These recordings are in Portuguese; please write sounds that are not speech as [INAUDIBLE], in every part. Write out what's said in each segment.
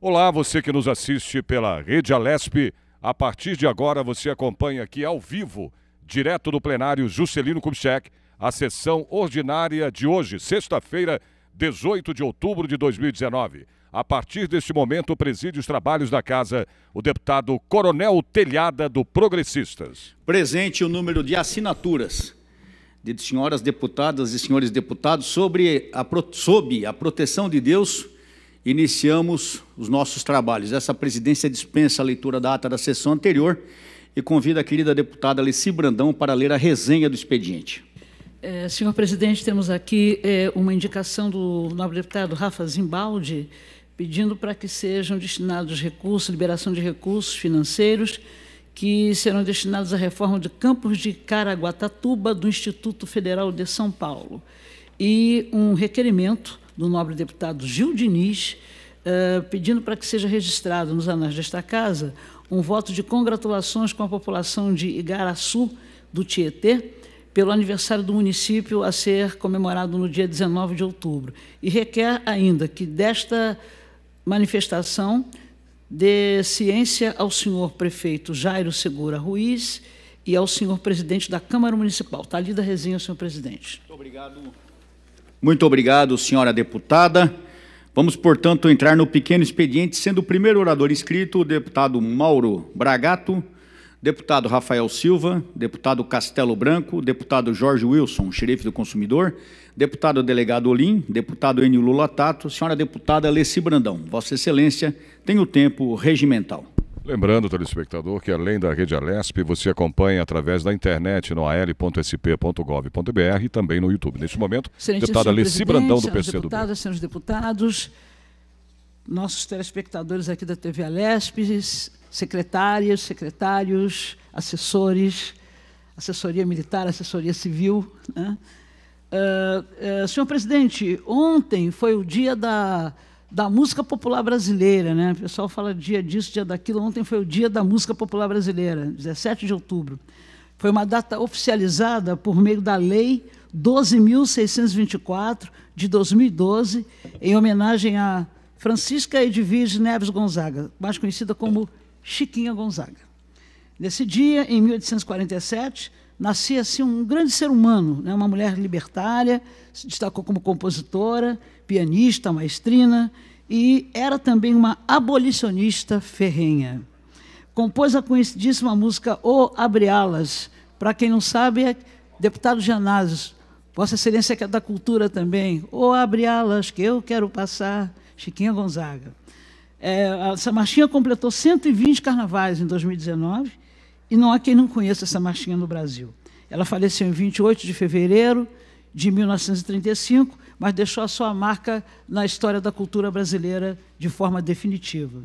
Olá, você que nos assiste pela Rede Alesp. A partir de agora, você acompanha aqui ao vivo, direto do plenário Juscelino Kubitschek, a sessão ordinária de hoje, sexta-feira, 18 de outubro de 2019. A partir deste momento, preside os trabalhos da casa o deputado Coronel Telhada do Progressistas. Presente o número de assinaturas de senhoras deputadas e senhores deputados sobre a, sobre a proteção de Deus iniciamos os nossos trabalhos. Essa presidência dispensa a leitura da ata da sessão anterior e convida a querida deputada Alessi Brandão para ler a resenha do expediente. É, senhor presidente, temos aqui é, uma indicação do nobre deputado Rafa Zimbaldi, pedindo para que sejam destinados recursos, liberação de recursos financeiros, que serão destinados à reforma de campos de Caraguatatuba do Instituto Federal de São Paulo. E um requerimento do nobre deputado Gil Diniz, eh, pedindo para que seja registrado nos anais desta casa um voto de congratulações com a população de Igaraçu do Tietê pelo aniversário do município a ser comemorado no dia 19 de outubro. E requer ainda que desta manifestação dê ciência ao senhor prefeito Jairo Segura Ruiz e ao senhor presidente da Câmara Municipal. Está ali da resenha, senhor presidente. Muito obrigado. Muito obrigado, senhora deputada. Vamos, portanto, entrar no pequeno expediente, sendo o primeiro orador inscrito o deputado Mauro Bragato, deputado Rafael Silva, deputado Castelo Branco, deputado Jorge Wilson, xerife do consumidor, deputado delegado Olim, deputado Enio Lula Tato, senhora deputada Leci Brandão. Vossa Excelência tem o tempo regimental. Lembrando, telespectador, que além da Rede Alesp, você acompanha através da internet no al.sp.gov.br e também no YouTube. Neste momento, Excelente, deputada Alessi Brandão, do PCdoB. Deputadas, senhores deputados, nossos telespectadores aqui da TV Alesp, secretárias, secretários, assessores, assessoria militar, assessoria civil. Né? Uh, uh, senhor presidente, ontem foi o dia da da música popular brasileira, né? O pessoal fala dia disso, dia daquilo. Ontem foi o dia da música popular brasileira, 17 de outubro. Foi uma data oficializada por meio da Lei 12.624 de 2012, em homenagem a Francisca Edvige Neves Gonzaga, mais conhecida como Chiquinha Gonzaga. Nesse dia, em 1847, nascia assim, um grande ser humano, né? uma mulher libertária, se destacou como compositora pianista, maestrina, e era também uma abolicionista ferrenha. Compôs a conhecidíssima música O Abre Alas. Para quem não sabe, é deputado Janazes, Vossa Excelência é da Cultura também. O Abre Alas, que eu quero passar, Chiquinha Gonzaga. É, essa marchinha completou 120 carnavais em 2019 e não há quem não conheça essa marchinha no Brasil. Ela faleceu em 28 de fevereiro de 1935 mas deixou a sua marca na história da cultura brasileira de forma definitiva.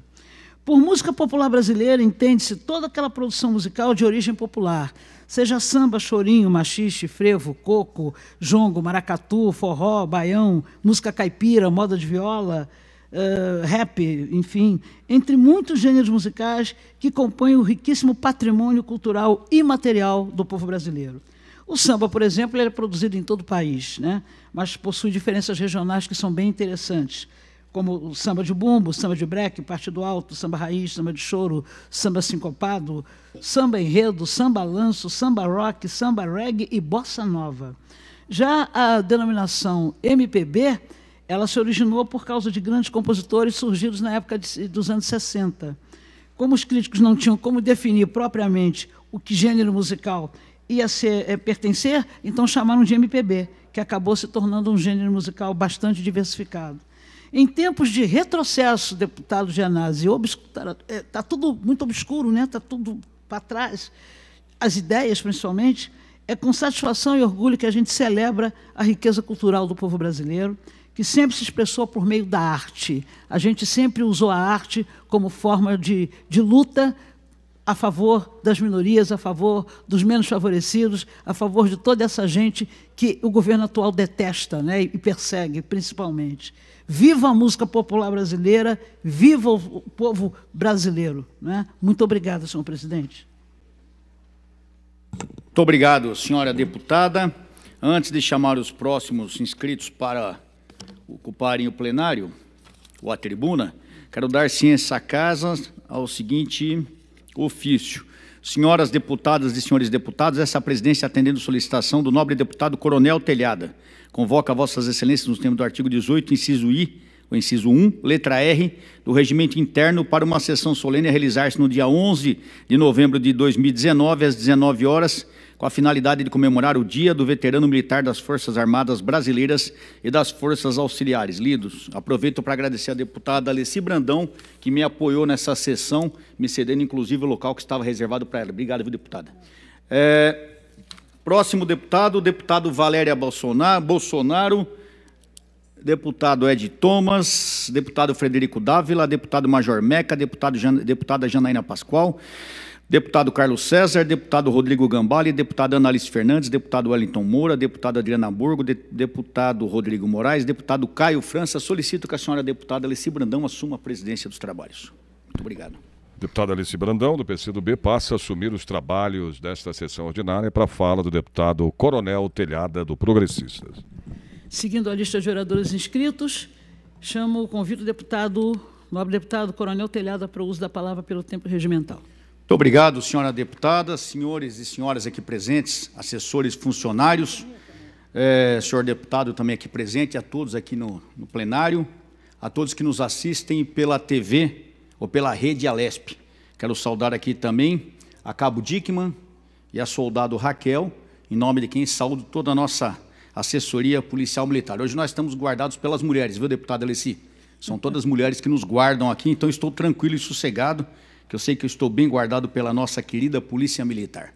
Por música popular brasileira, entende-se toda aquela produção musical de origem popular, seja samba, chorinho, machixe, frevo, coco, jongo, maracatu, forró, baião, música caipira, moda de viola, uh, rap, enfim, entre muitos gêneros musicais que compõem o riquíssimo patrimônio cultural e imaterial do povo brasileiro. O samba, por exemplo, ele é produzido em todo o país, né? mas possui diferenças regionais que são bem interessantes, como o samba de bumbo, samba de breque, partido alto, samba raiz, samba de choro, samba sincopado, samba enredo, samba lanço, samba rock, samba reggae e bossa nova. Já a denominação MPB, ela se originou por causa de grandes compositores surgidos na época de, dos anos 60. Como os críticos não tinham como definir propriamente o que gênero musical ia ser, é, pertencer, então chamaram de MPB, que acabou se tornando um gênero musical bastante diversificado. Em tempos de retrocesso, deputado Genasi, está eh, tá tudo muito obscuro, está né? Tá tudo para trás, as ideias principalmente, é com satisfação e orgulho que a gente celebra a riqueza cultural do povo brasileiro, que sempre se expressou por meio da arte. A gente sempre usou a arte como forma de, de luta a favor das minorias, a favor dos menos favorecidos, a favor de toda essa gente que o governo atual detesta né, e persegue, principalmente. Viva a música popular brasileira, viva o povo brasileiro. Né? Muito obrigada, senhor presidente. Muito obrigado, senhora deputada. Antes de chamar os próximos inscritos para ocuparem o plenário ou a tribuna, quero dar ciência à casa ao seguinte Ofício. Senhoras deputadas e senhores deputados, essa presidência atendendo solicitação do nobre deputado Coronel Telhada, convoca vossas excelências nos termos do artigo 18, inciso I, o inciso 1, letra R, do regimento interno para uma sessão solene a realizar-se no dia 11 de novembro de 2019 às 19 horas com a finalidade de comemorar o Dia do Veterano Militar das Forças Armadas Brasileiras e das Forças Auxiliares. Lidos, aproveito para agradecer à deputada Alessi Brandão, que me apoiou nessa sessão, me cedendo inclusive o local que estava reservado para ela. Obrigado, viu, deputada. É, próximo deputado, deputado Valéria Bolsonaro, Bolsonaro deputado Ed Thomas, deputado Frederico Dávila, deputado Major Meca, deputado, deputada Janaína Pascoal, Deputado Carlos César, deputado Rodrigo Gambale, deputada Analice Fernandes, deputado Wellington Moura, deputada Adriana Burgo, de, deputado Rodrigo Moraes, deputado Caio França. Solicito que a senhora deputada Alice Brandão assuma a presidência dos trabalhos. Muito obrigado. Deputada Alice Brandão, do PCdoB, passa a assumir os trabalhos desta sessão ordinária para a fala do deputado Coronel Telhada, do Progressistas. Seguindo a lista de oradores inscritos, chamo o convite do deputado, nobre deputado Coronel Telhada, para o uso da palavra pelo tempo regimental. Muito obrigado, senhora deputada, senhores e senhoras aqui presentes, assessores, funcionários, é, senhor deputado também aqui presente, a todos aqui no, no, plenário, a todos que nos assistem pela TV ou pela rede Alesp. Quero saudar aqui também a Cabo Dickman e a soldado Raquel, em nome de quem saúdo toda a nossa assessoria policial militar. Hoje nós estamos guardados pelas mulheres, viu, deputada Alessi? São todas mulheres que nos guardam aqui, então estou tranquilo e sossegado que eu sei que eu estou bem guardado pela nossa querida Polícia Militar.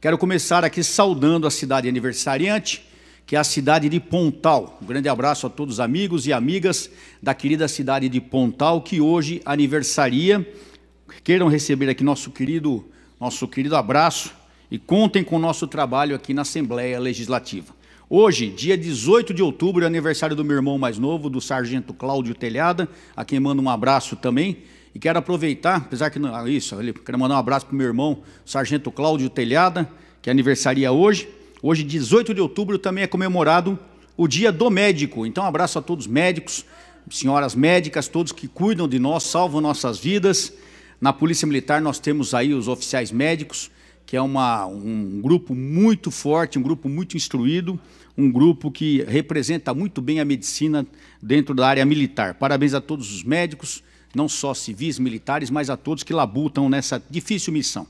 Quero começar aqui saudando a cidade aniversariante, que é a cidade de Pontal. Um grande abraço a todos os amigos e amigas da querida cidade de Pontal, que hoje aniversaria. Queiram receber aqui nosso querido, nosso querido abraço e contem com o nosso trabalho aqui na Assembleia Legislativa. Hoje, dia 18 de outubro, é aniversário do meu irmão mais novo, do Sargento Cláudio Telhada, a quem mando um abraço também. E quero aproveitar, apesar que não, ah, isso, quero mandar um abraço para o meu irmão, Sargento Cláudio Telhada, que é aniversaria hoje. Hoje, 18 de outubro, também é comemorado o Dia do Médico. Então, um abraço a todos os médicos, senhoras médicas, todos que cuidam de nós, salvam nossas vidas. Na Polícia Militar, nós temos aí os oficiais médicos, que é uma, um grupo muito forte, um grupo muito instruído, um grupo que representa muito bem a medicina dentro da área militar. Parabéns a todos os médicos não só civis, militares, mas a todos que labutam nessa difícil missão.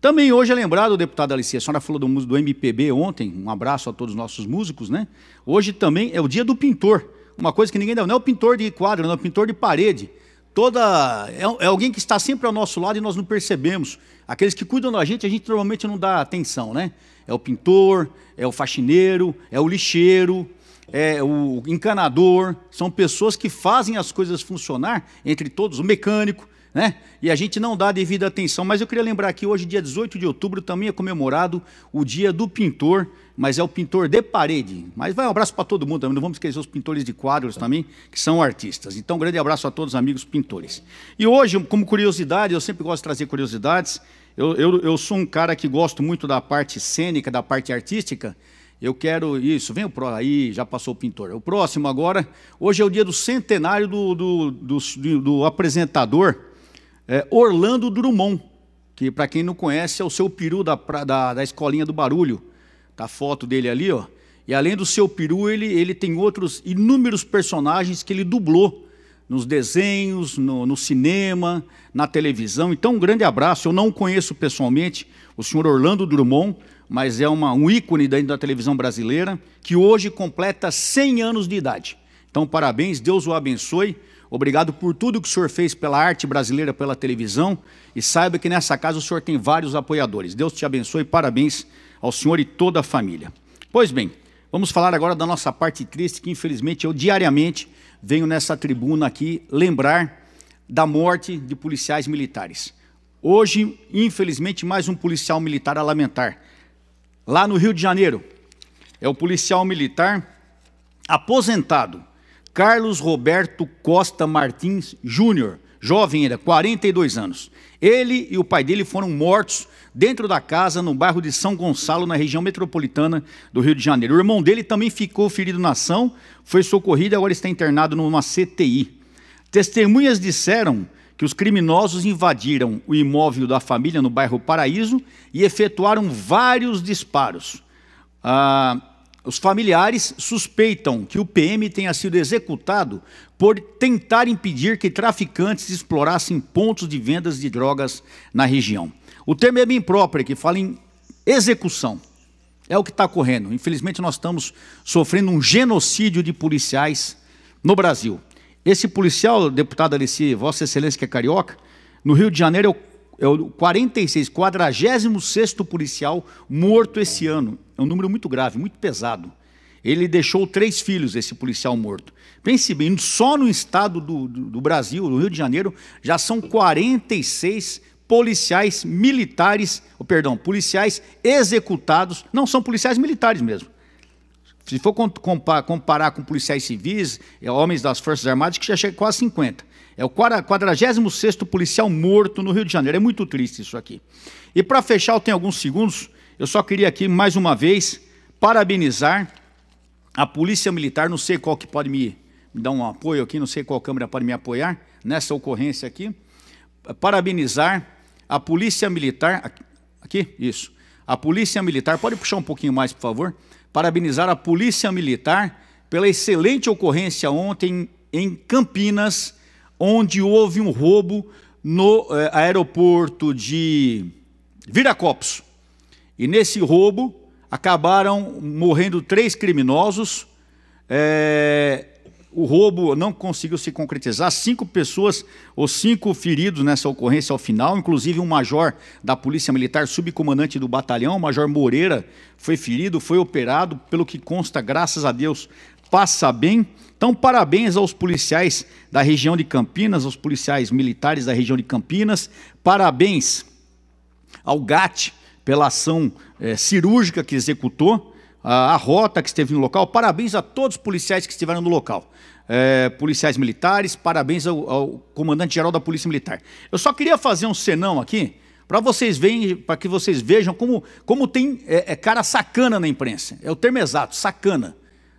Também hoje é lembrado, deputada Alicia, a senhora falou do, do MPB ontem, um abraço a todos os nossos músicos, né? Hoje também é o dia do pintor, uma coisa que ninguém dá, não é o pintor de quadro, não é o pintor de parede. Toda é, é alguém que está sempre ao nosso lado e nós não percebemos. Aqueles que cuidam da gente, a gente normalmente não dá atenção, né? É o pintor, é o faxineiro, é o lixeiro, é, o encanador, são pessoas que fazem as coisas funcionar entre todos, o mecânico, né? E a gente não dá a devida atenção. Mas eu queria lembrar que hoje, dia 18 de outubro, também é comemorado o dia do pintor, mas é o pintor de parede. Mas vai um abraço para todo mundo também. Não vamos esquecer os pintores de quadros também, que são artistas. Então, um grande abraço a todos os amigos pintores. E hoje, como curiosidade, eu sempre gosto de trazer curiosidades. Eu, eu, eu sou um cara que gosto muito da parte cênica, da parte artística eu quero isso, vem o próximo, aí já passou o pintor. O próximo agora, hoje é o dia do centenário do, do, do, do apresentador é, Orlando Drummond, que para quem não conhece é o seu peru da, da, da escolinha do barulho, tá a foto dele ali, ó. E além do seu peru, ele, ele tem outros inúmeros personagens que ele dublou nos desenhos, no, no, cinema, na televisão. Então, um grande abraço. Eu não conheço pessoalmente o senhor Orlando Drummond, mas é uma, um ícone dentro da televisão brasileira, que hoje completa 100 anos de idade. Então, parabéns, Deus o abençoe. Obrigado por tudo que o senhor fez pela arte brasileira, pela televisão. E saiba que nessa casa o senhor tem vários apoiadores. Deus te abençoe, parabéns ao senhor e toda a família. Pois bem, vamos falar agora da nossa parte triste, que infelizmente eu diariamente venho nessa tribuna aqui lembrar da morte de policiais militares. Hoje, infelizmente, mais um policial militar a lamentar lá no Rio de Janeiro. É o policial militar aposentado, Carlos Roberto Costa Martins Júnior, jovem ainda, 42 anos. Ele e o pai dele foram mortos dentro da casa no bairro de São Gonçalo, na região metropolitana do Rio de Janeiro. O irmão dele também ficou ferido na ação, foi socorrido e agora está internado numa CTI. Testemunhas disseram que os criminosos invadiram o imóvel da família no bairro Paraíso e efetuaram vários disparos. Ah, os familiares suspeitam que o PM tenha sido executado por tentar impedir que traficantes explorassem pontos de vendas de drogas na região. O termo é bem próprio, é que fala em execução. É o que está ocorrendo. Infelizmente, nós estamos sofrendo um genocídio de policiais no Brasil. Esse policial, deputado Alice, Vossa Excelência que é carioca, no Rio de Janeiro é o, 46, é 46 policial morto esse ano. É um número muito grave, muito pesado. Ele deixou três filhos, esse policial morto. Pense bem, só no estado do, do, do Brasil, no Rio de Janeiro, já são 46 policiais militares, ou, perdão, policiais executados, não são policiais militares mesmo, se for comparar com policiais civis, é homens das Forças Armadas, que já chega a quase 50. É o 46 policial morto no Rio de Janeiro. É muito triste isso aqui. E para fechar, eu tenho alguns segundos, eu só queria aqui, mais uma vez, parabenizar a Polícia Militar, não sei qual que pode me dar um apoio aqui, não sei qual câmera pode me apoiar nessa ocorrência aqui. Parabenizar a Polícia Militar... Aqui, isso. A Polícia Militar, pode puxar um pouquinho mais, por favor? parabenizar a Polícia Militar pela excelente ocorrência ontem em Campinas, onde houve um roubo no eh, aeroporto de Viracopos. E nesse roubo acabaram morrendo três criminosos. Eh, o roubo não conseguiu se concretizar. Cinco pessoas ou cinco feridos nessa ocorrência ao final, inclusive um major da Polícia Militar, subcomandante do batalhão, o major Moreira, foi ferido, foi operado, pelo que consta, graças a Deus, passa bem. Então, parabéns aos policiais da região de Campinas, aos policiais militares da região de Campinas, parabéns ao GAT pela ação é, cirúrgica que executou a, rota que esteve no local. Parabéns a todos os policiais que estiveram no local é, policiais militares, parabéns ao, ao comandante-geral da Polícia Militar. Eu só queria fazer um senão aqui, para vocês verem, para que vocês vejam como, como tem é, é, cara sacana na imprensa. É o termo exato, sacana.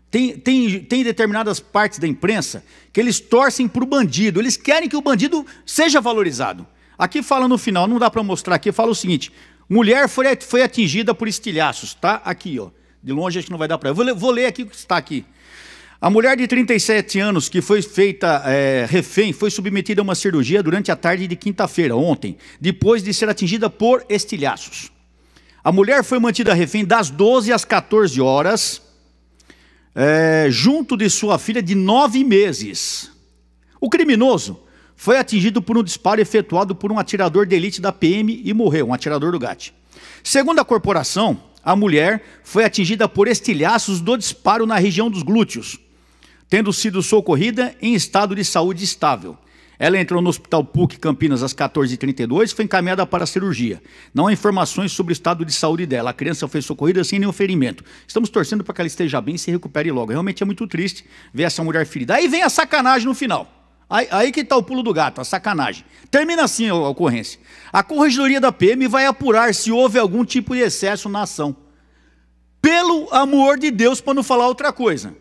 Tem, tem, tem determinadas partes da imprensa que eles torcem para o bandido, eles querem que o bandido seja valorizado. Aqui fala no final, não dá para mostrar aqui, fala o seguinte: mulher foi, foi atingida por estilhaços, tá? Aqui, ó. De longe acho que não vai dar para. Eu vou, vou ler aqui o que está aqui. A mulher de 37 anos que foi feita é, refém foi submetida a uma cirurgia durante a tarde de quinta-feira, ontem, depois de ser atingida por estilhaços. A mulher foi mantida refém das 12 às 14 horas, é, junto de sua filha de 9 meses. O criminoso foi atingido por um disparo efetuado por um atirador de elite da PM e morreu, um atirador do GAT. Segundo a corporação, a mulher foi atingida por estilhaços do disparo na região dos glúteos tendo sido socorrida em estado de saúde estável. Ela entrou no Hospital PUC Campinas às 14h32 e foi encaminhada para a cirurgia. Não há informações sobre o estado de saúde dela. A criança foi socorrida sem nenhum ferimento. Estamos torcendo para que ela esteja bem e se recupere logo. Realmente é muito triste ver essa mulher ferida. Aí vem a sacanagem no final. Aí, aí que está o pulo do gato, a sacanagem. Termina assim a ocorrência. A corregedoria da PM vai apurar se houve algum tipo de excesso na ação. Pelo amor de Deus, para não falar outra coisa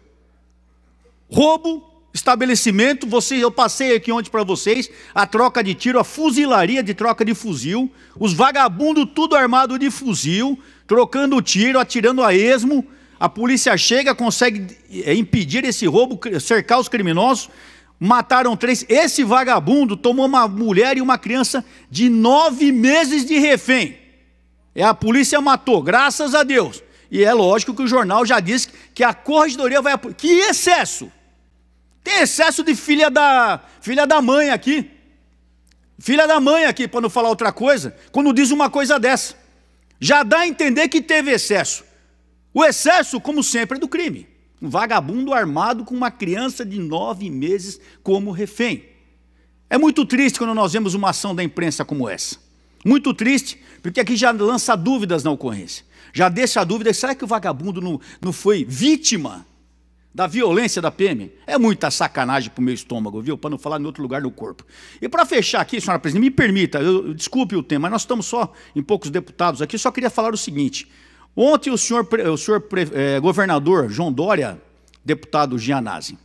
roubo, estabelecimento, você, eu passei aqui ontem para vocês, a troca de tiro, a fuzilaria de troca de fuzil, os vagabundos tudo armado de fuzil, trocando tiro, atirando a esmo, a polícia chega, consegue eh, impedir esse roubo, cercar os criminosos, mataram três, esse vagabundo tomou uma mulher e uma criança de nove meses de refém, é, a polícia matou, graças a Deus, e é lógico que o jornal já disse que a corregedoria vai... Que excesso! Tem excesso de filha da, filha da mãe aqui. Filha da mãe aqui, para não falar outra coisa, quando diz uma coisa dessa. Já dá a entender que teve excesso. O excesso, como sempre, é do crime. Um vagabundo armado com uma criança de nove meses como refém. É muito triste quando nós vemos uma ação da imprensa como essa. Muito triste, porque aqui já lança dúvidas na ocorrência. Já deixa a dúvida, será que o vagabundo não, não foi vítima da violência da PM. É muita sacanagem para o meu estômago, viu? Para não falar em outro lugar do corpo. E para fechar aqui, senhora presidente, me permita, eu, desculpe o tema, mas nós estamos só em poucos deputados aqui, só queria falar o seguinte. Ontem o senhor, o senhor eh, governador João Dória, deputado Gianazzi,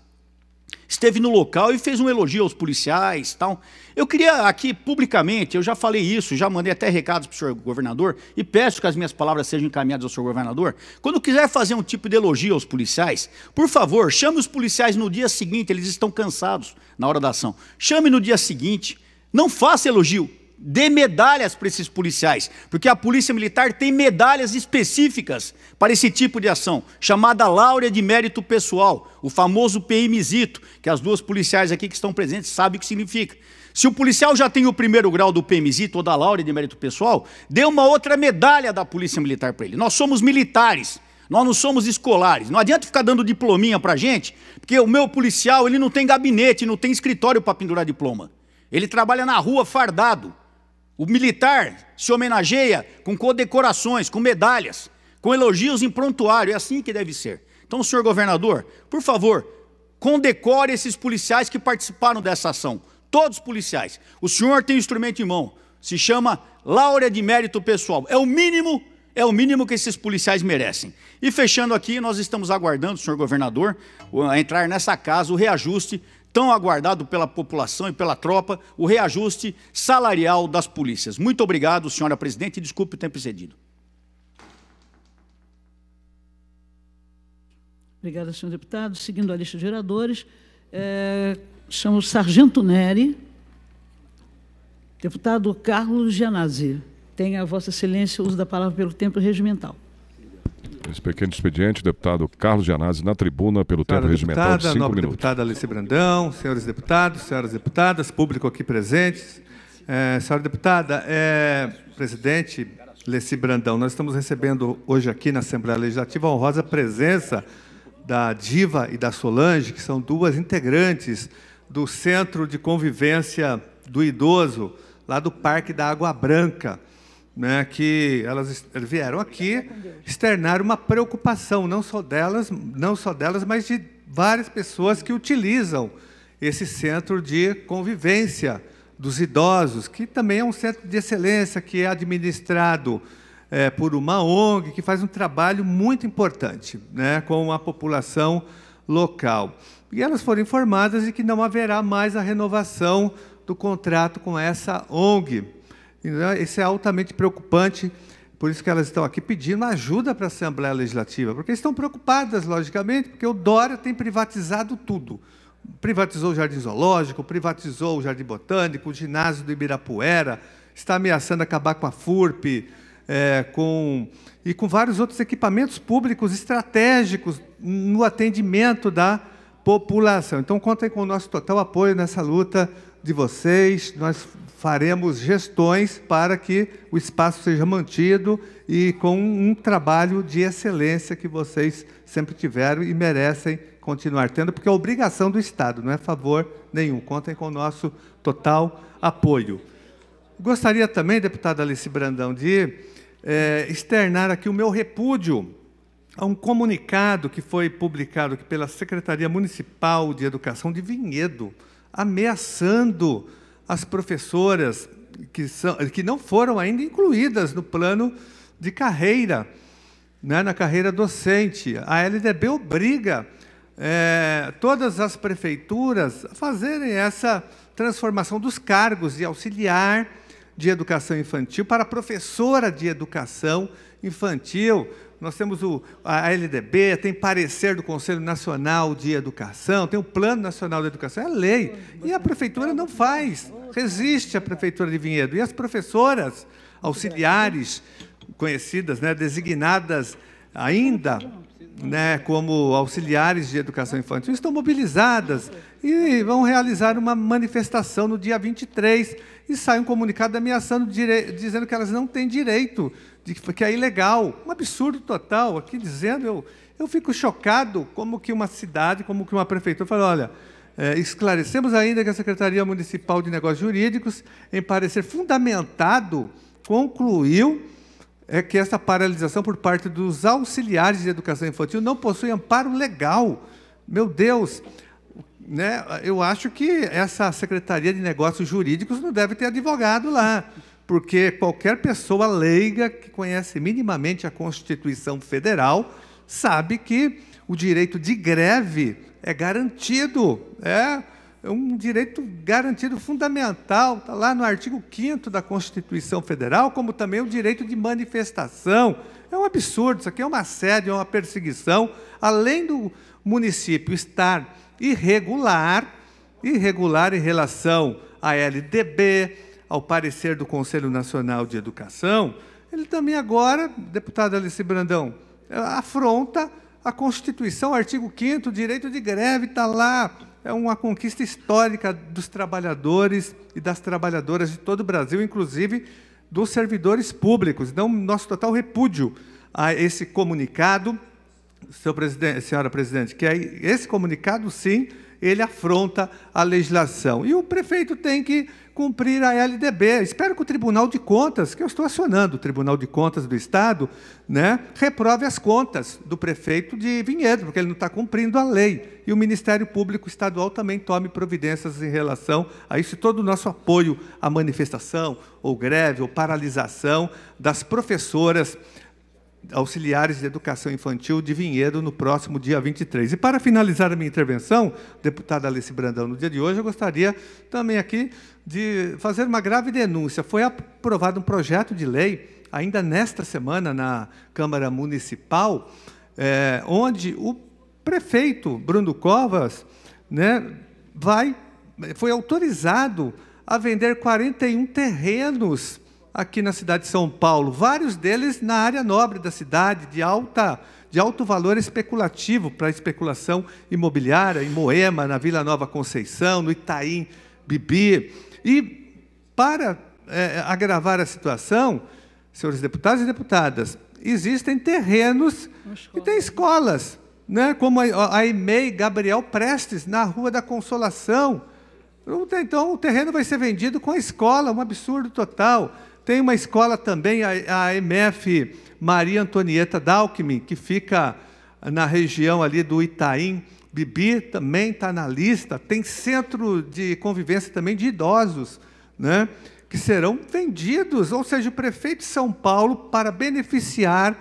esteve no local e fez um elogio aos policiais tal. Eu queria aqui, publicamente, eu já falei isso, já mandei até recados para o senhor governador, e peço que as minhas palavras sejam encaminhadas ao senhor governador. Quando quiser fazer um tipo de elogio aos policiais, por favor, chame os policiais no dia seguinte, eles estão cansados na hora da ação. Chame no dia seguinte, não faça elogio, dê medalhas para esses policiais, porque a Polícia Militar tem medalhas específicas para esse tipo de ação, chamada Láurea de Mérito Pessoal, o famoso PMzito, que as duas policiais aqui que estão presentes sabem o que significa. Se o policial já tem o primeiro grau do PMzito ou da Láurea de Mérito Pessoal, dê uma outra medalha da Polícia Militar para ele. Nós somos militares. Nós não somos escolares. Não adianta ficar dando diplominha pra gente, porque o meu policial, ele não tem gabinete, não tem escritório para pendurar diploma. Ele trabalha na rua fardado. O militar se homenageia com condecorações, com medalhas, com elogios em prontuário. É assim que deve ser. Então, senhor governador, por favor, condecore esses policiais que participaram dessa ação. Todos os policiais. O senhor tem um instrumento em mão. Se chama Laura de Mérito Pessoal. É o mínimo, é o mínimo que esses policiais merecem. E fechando aqui, nós estamos aguardando, senhor governador, entrar nessa casa o reajuste tão aguardado pela população e pela tropa, o reajuste salarial das polícias. Muito obrigado, senhora presidente, e desculpe o tempo excedido. Obrigada, senhor deputado. Seguindo a lista de oradores, é, chamo o Sargento Neri, deputado Carlos Gianazzi. Tenha a vossa excelência o uso da palavra pelo tempo regimental. Esse pequeno expediente, deputado Carlos Gianazzi na tribuna pelo Senhora tempo regimental de cinco minutos. Deputada Alice Brandão, senhores deputados, senhoras deputadas, público aqui presentes. É, senhora deputada, é, presidente Leci Brandão, nós estamos recebendo hoje aqui na Assembleia Legislativa a honrosa presença da Diva e da Solange, que são duas integrantes do Centro de Convivência do Idoso, lá do Parque da Água Branca né, que elas vieram aqui externar uma preocupação, não só delas, não só delas, mas de várias pessoas que utilizam esse centro de convivência dos idosos, que também é um centro de excelência que é administrado é, por uma ONG que faz um trabalho muito importante, né, com a população local. E elas foram informadas de que não haverá mais a renovação do contrato com essa ONG. Então, isso é altamente preocupante, por isso que elas estão aqui pedindo ajuda para a Assembleia Legislativa, porque estão preocupadas, logicamente, porque o Dória tem privatizado tudo. Privatizou o Jardim Zoológico, privatizou o Jardim Botânico, o ginásio do Ibirapuera, está ameaçando acabar com a FURP, é, com, e com vários outros equipamentos públicos estratégicos no atendimento da população. Então, contem com o nosso total apoio nessa luta de vocês. Nós faremos gestões para que o espaço seja mantido e com um trabalho de excelência que vocês sempre tiveram e merecem continuar tendo, porque é obrigação do Estado, não é favor nenhum. Contem com o nosso total apoio. Gostaria também, deputada Alice Brandão, de é, externar aqui o meu repúdio a um comunicado que foi publicado pela Secretaria Municipal de Educação de Vinhedo, ameaçando as professoras que, são, que não foram ainda incluídas no plano de carreira, né, na carreira docente. A LDB obriga é, todas as prefeituras a fazerem essa transformação dos cargos de auxiliar de educação infantil para professora de educação infantil nós temos o, a LDB, tem parecer do Conselho Nacional de Educação, tem o Plano Nacional de Educação, é lei. E a prefeitura não faz, resiste a prefeitura de Vinhedo. E as professoras auxiliares, conhecidas, né, designadas ainda né, como auxiliares de educação infantil, estão mobilizadas e vão realizar uma manifestação no dia 23 e sai um comunicado ameaçando, dizendo que elas não têm direito, de, que é ilegal. Um absurdo total. Aqui dizendo, eu, eu fico chocado como que uma cidade, como que uma prefeitura fala, olha, é, esclarecemos ainda que a Secretaria Municipal de Negócios Jurídicos, em parecer fundamentado, concluiu é que essa paralisação por parte dos auxiliares de educação infantil não possui amparo legal. Meu Deus, né? Eu acho que essa Secretaria de Negócios Jurídicos não deve ter advogado lá, porque qualquer pessoa leiga que conhece minimamente a Constituição Federal sabe que o direito de greve é garantido, é é um direito garantido fundamental, está lá no artigo 5 da Constituição Federal, como também o direito de manifestação. É um absurdo, isso aqui é uma sede, é uma perseguição, além do município estar irregular, irregular em relação à LDB, ao parecer do Conselho Nacional de Educação, ele também agora, deputado Alice Brandão, afronta a Constituição, artigo 5 o direito de greve está lá, é uma conquista histórica dos trabalhadores e das trabalhadoras de todo o Brasil, inclusive dos servidores públicos. Então, nosso total repúdio a esse comunicado, presidente, senhora presidente, que é esse comunicado, sim, ele afronta a legislação. E o prefeito tem que cumprir a LDB. Espero que o Tribunal de Contas, que eu estou acionando o Tribunal de Contas do Estado, né, reprove as contas do prefeito de Vinhedo, porque ele não está cumprindo a lei. E o Ministério Público Estadual também tome providências em relação a isso. E todo o nosso apoio à manifestação, ou greve, ou paralisação das professoras auxiliares de educação infantil de Vinhedo no próximo dia 23. E para finalizar a minha intervenção, deputada Alice Brandão, no dia de hoje, eu gostaria também aqui de fazer uma grave denúncia. Foi aprovado um projeto de lei, ainda nesta semana, na Câmara Municipal, é, onde o prefeito Bruno Covas né, vai, foi autorizado a vender 41 terrenos aqui na cidade de São Paulo, vários deles na área nobre da cidade, de alta de alto valor especulativo para especulação imobiliária em Moema, na Vila Nova Conceição, no Itaim Bibi. E para é, agravar a situação, senhores deputados e deputadas, existem terrenos e tem escolas, né? como a, a EMEI Gabriel Prestes, na Rua da Consolação. Então, tá, então, o terreno vai ser vendido com a escola, um absurdo total. Tem uma escola também, a, a MF Maria Antonieta Dalkmin, que fica na região ali do Itaim, Bibi também está na lista. Tem centro de convivência também de idosos, né? que serão vendidos. Ou seja, o prefeito de São Paulo, para beneficiar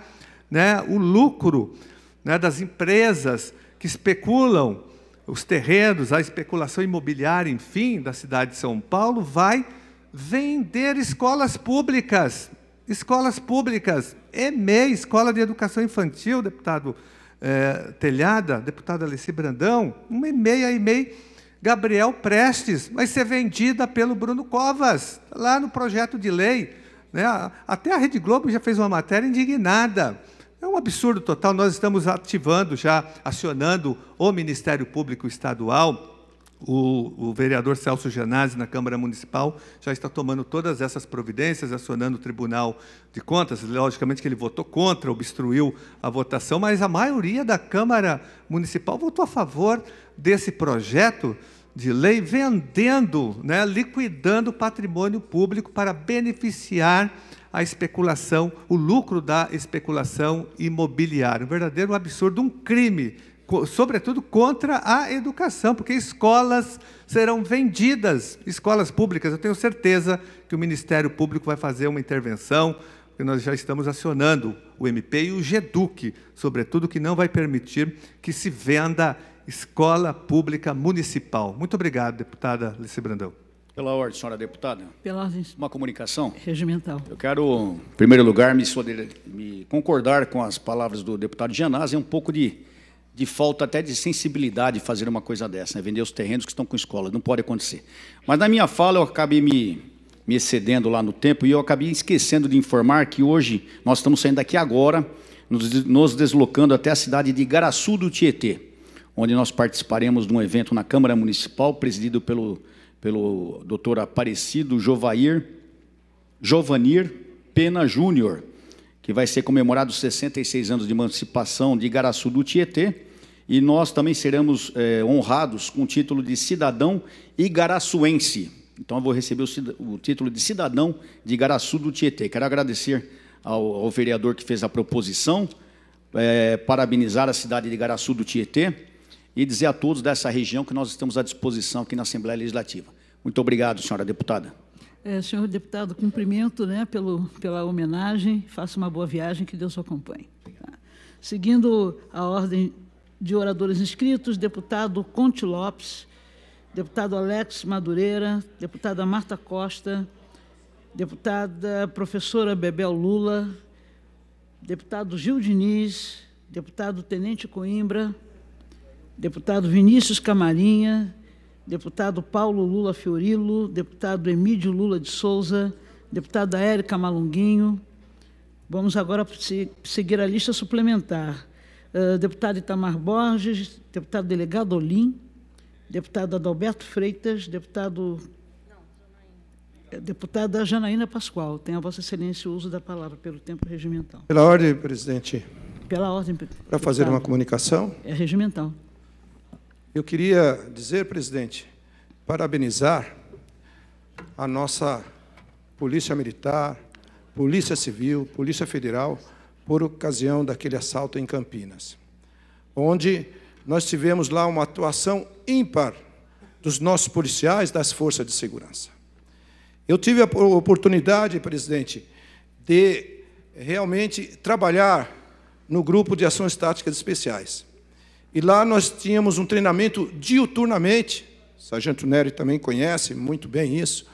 né, o lucro né, das empresas que especulam os terrenos, a especulação imobiliária, enfim, da cidade de São Paulo, vai vender escolas públicas. Escolas públicas, EME, é Escola de Educação Infantil, deputado é, Telhada, deputada Alessi Brandão, uma e meia e meia, Gabriel Prestes, vai ser vendida pelo Bruno Covas, lá no projeto de lei. Né? Até a Rede Globo já fez uma matéria indignada. É um absurdo total. Nós estamos ativando já, acionando o Ministério Público Estadual o, o, vereador Celso Genazzi, na Câmara Municipal, já está tomando todas essas providências, acionando o Tribunal de Contas. Logicamente que ele votou contra, obstruiu a votação, mas a maioria da Câmara Municipal votou a favor desse projeto de lei vendendo, né, liquidando o patrimônio público para beneficiar a especulação, o lucro da especulação imobiliária. Um verdadeiro absurdo, um crime sobretudo contra a educação, porque escolas serão vendidas, escolas públicas. Eu tenho certeza que o Ministério Público vai fazer uma intervenção, porque nós já estamos acionando o MP e o GEDUC, sobretudo, que não vai permitir que se venda escola pública municipal. Muito obrigado, deputada Alice Brandão. Pela ordem, senhora deputada. Pela ordem. Uma comunicação. Regimental. Eu quero, em primeiro lugar, me, me concordar com as palavras do deputado Gianazzi, é um pouco de de falta até de sensibilidade fazer uma coisa dessa, né? vender os terrenos que estão com escola, não pode acontecer. Mas na minha fala eu acabei me, me excedendo lá no tempo e eu acabei esquecendo de informar que hoje nós estamos saindo daqui agora, nos, nos deslocando até a cidade de Garaçu do Tietê, onde nós participaremos de um evento na Câmara Municipal, presidido pelo, pelo doutor Aparecido Jovair, Jovanir Pena Júnior, que vai ser comemorado 66 anos de emancipação de Garaçu do Tietê, e nós também seremos é, honrados com o título de cidadão igaraçuense. Então, eu vou receber o, o título de cidadão de Igaraçu do Tietê. Quero agradecer ao, ao vereador que fez a proposição, é, parabenizar a cidade de Igaraçu do Tietê e dizer a todos dessa região que nós estamos à disposição aqui na Assembleia Legislativa. Muito obrigado, senhora deputada. É, senhor deputado, cumprimento né, pelo, pela homenagem, faça uma boa viagem, que Deus o acompanhe. Tá? Seguindo a ordem de oradores inscritos, deputado Conte Lopes, deputado Alex Madureira, deputada Marta Costa, deputada professora Bebel Lula, deputado Gil Diniz, deputado Tenente Coimbra, deputado Vinícius Camarinha, deputado Paulo Lula Fiorilo, deputado Emídio Lula de Souza, deputada Érica Malunguinho. Vamos agora seguir a lista suplementar. Eh, deputado Itamar Borges, deputado delegado Olim, deputado Adalberto Freitas, deputado deputada Janaína Pascoal. Tem a Vossa Excelência o uso da palavra pelo tempo regimental. Pela ordem, presidente. Pela ordem. Para fazer uma comunicação. É regimental. Eu queria dizer, presidente, parabenizar a nossa Polícia Militar, Polícia Civil, Polícia Federal por ocasião daquele assalto em Campinas, onde nós tivemos lá uma atuação ímpar dos nossos policiais das forças de segurança. Eu tive a oportunidade, presidente, de realmente trabalhar no grupo de ações táticas especiais. E lá nós tínhamos um treinamento diuturnamente, o sargento Nery também conhece muito bem isso,